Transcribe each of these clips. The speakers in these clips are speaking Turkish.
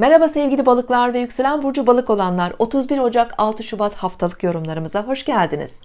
Merhaba sevgili balıklar ve yükselen burcu balık olanlar 31 Ocak 6 Şubat haftalık yorumlarımıza hoş geldiniz.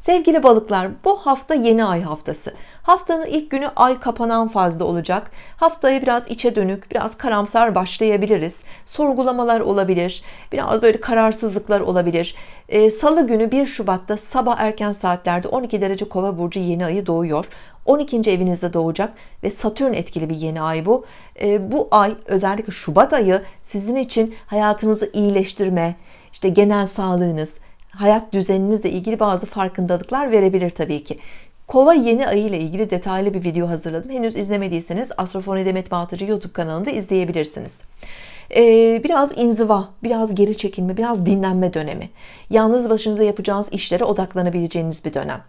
Sevgili balıklar bu hafta yeni ay haftası. Haftanın ilk günü ay kapanan fazla olacak. Haftaya biraz içe dönük, biraz karamsar başlayabiliriz. Sorgulamalar olabilir, biraz böyle kararsızlıklar olabilir. Ee, Salı günü 1 Şubat'ta sabah erken saatlerde 12 derece kova burcu yeni ayı doğuyor. 12. evinizde doğacak ve Satürn etkili bir yeni ay bu. E, bu ay özellikle Şubat ayı sizin için hayatınızı iyileştirme, işte genel sağlığınız, hayat düzeninizle ilgili bazı farkındalıklar verebilir tabii ki. Kova yeni ayı ile ilgili detaylı bir video hazırladım. Henüz izlemediyseniz Astrofoni Demet Batıcı YouTube kanalında izleyebilirsiniz. Ee, biraz inziva, biraz geri çekilme, biraz dinlenme dönemi. Yalnız başınıza yapacağınız işlere odaklanabileceğiniz bir dönem.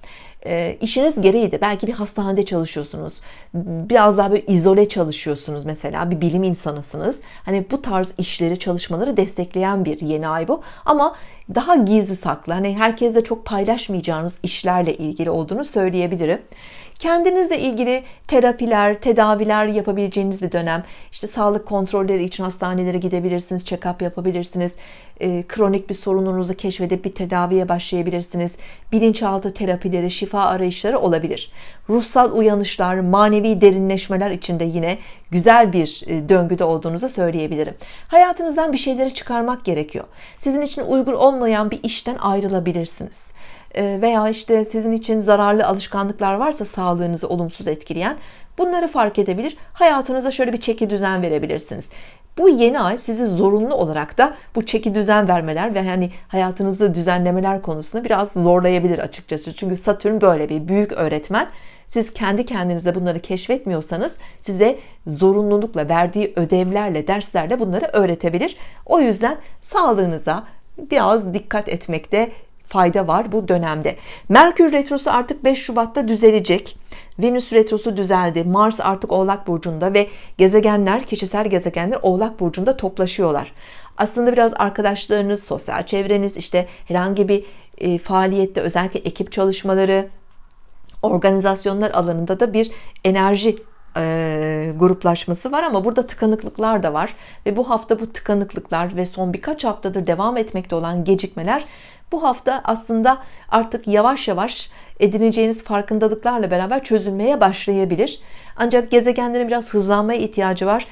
İşiniz ee, işiniz gereğiydi. Belki bir hastanede çalışıyorsunuz. Biraz daha böyle izole çalışıyorsunuz mesela. Bir bilim insanısınız. Hani bu tarz işleri, çalışmaları destekleyen bir yeni ay bu. Ama daha gizli saklı. Hani herkesle çok paylaşmayacağınız işlerle ilgili olduğunu söyleyebilirim. Kendinizle ilgili terapiler, tedaviler yapabileceğiniz bir dönem. İşte sağlık kontrolleri için hastanede hastanelere gidebilirsiniz, check-up yapabilirsiniz. E, kronik bir sorununuzu keşfedip bir tedaviye başlayabilirsiniz. Bilinçaltı terapileri, şifa arayışları olabilir. Ruhsal uyanışlar, manevi derinleşmeler içinde yine güzel bir e, döngüde olduğunuzu söyleyebilirim. Hayatınızdan bir şeyleri çıkarmak gerekiyor. Sizin için uygun olmayan bir işten ayrılabilirsiniz. E, veya işte sizin için zararlı alışkanlıklar varsa sağlığınızı olumsuz etkileyen bunları fark edebilir. Hayatınıza şöyle bir çeki düzen verebilirsiniz. Bu yeni ay sizi zorunlu olarak da bu çeki düzen vermeler ve hani hayatınızda düzenlemeler konusunda biraz zorlayabilir açıkçası. Çünkü Satürn böyle bir büyük öğretmen. Siz kendi kendinize bunları keşfetmiyorsanız size zorunlulukla verdiği ödevlerle, derslerle bunları öğretebilir. O yüzden sağlığınıza biraz dikkat etmekte fayda var bu dönemde. Merkür Retrosu artık 5 Şubat'ta düzelecek. Venüs Retrosu düzeldi. Mars artık Oğlak Burcu'nda ve gezegenler, kişisel gezegenler Oğlak Burcu'nda toplaşıyorlar. Aslında biraz arkadaşlarınız, sosyal çevreniz, işte herhangi bir e, faaliyette özellikle ekip çalışmaları, organizasyonlar alanında da bir enerji e, gruplaşması var ama burada tıkanıklıklar da var ve bu hafta bu tıkanıklıklar ve son birkaç haftadır devam etmekte olan gecikmeler bu hafta aslında artık yavaş yavaş edineceğiniz farkındalıklarla beraber çözülmeye başlayabilir. Ancak gezegenlerin biraz hızlanmaya ihtiyacı var.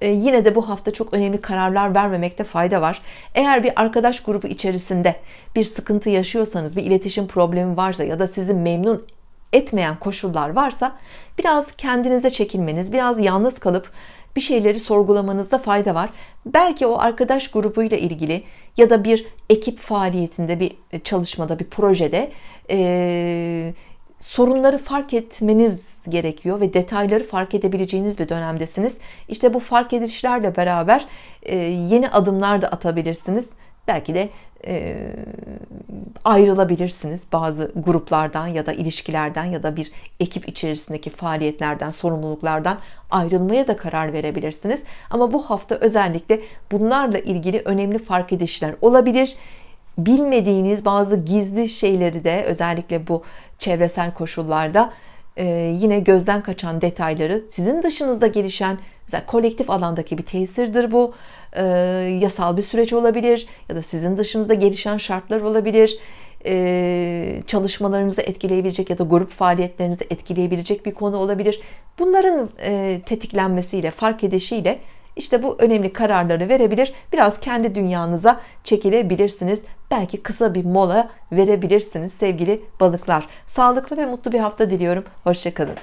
E, yine de bu hafta çok önemli kararlar vermemekte fayda var. Eğer bir arkadaş grubu içerisinde bir sıkıntı yaşıyorsanız, bir iletişim problemi varsa ya da sizi memnun etmeyen koşullar varsa biraz kendinize çekilmeniz, biraz yalnız kalıp bir şeyleri sorgulamanızda fayda var. Belki o arkadaş grubuyla ilgili ya da bir ekip faaliyetinde, bir e, çalışmada, bir projede e, sorunları fark etmeniz gerekiyor ve detayları fark edebileceğiniz bir dönemdesiniz. İşte bu fark edişlerle beraber e, yeni adımlar da atabilirsiniz belki de e, ayrılabilirsiniz bazı gruplardan ya da ilişkilerden ya da bir ekip içerisindeki faaliyetlerden, sorumluluklardan ayrılmaya da karar verebilirsiniz. Ama bu hafta özellikle bunlarla ilgili önemli fark edişler olabilir. Bilmediğiniz bazı gizli şeyleri de özellikle bu çevresel koşullarda ee, yine gözden kaçan detayları sizin dışınızda gelişen mesela kolektif alandaki bir tesirdir bu ee, yasal bir süreç olabilir ya da sizin dışınızda gelişen şartlar olabilir ee, çalışmalarınızı etkileyebilecek ya da grup faaliyetlerinizi etkileyebilecek bir konu olabilir bunların e, tetiklenmesiyle fark edişiyle işte bu önemli kararları verebilir. Biraz kendi dünyanıza çekilebilirsiniz. Belki kısa bir mola verebilirsiniz sevgili balıklar. Sağlıklı ve mutlu bir hafta diliyorum. Hoşçakalın.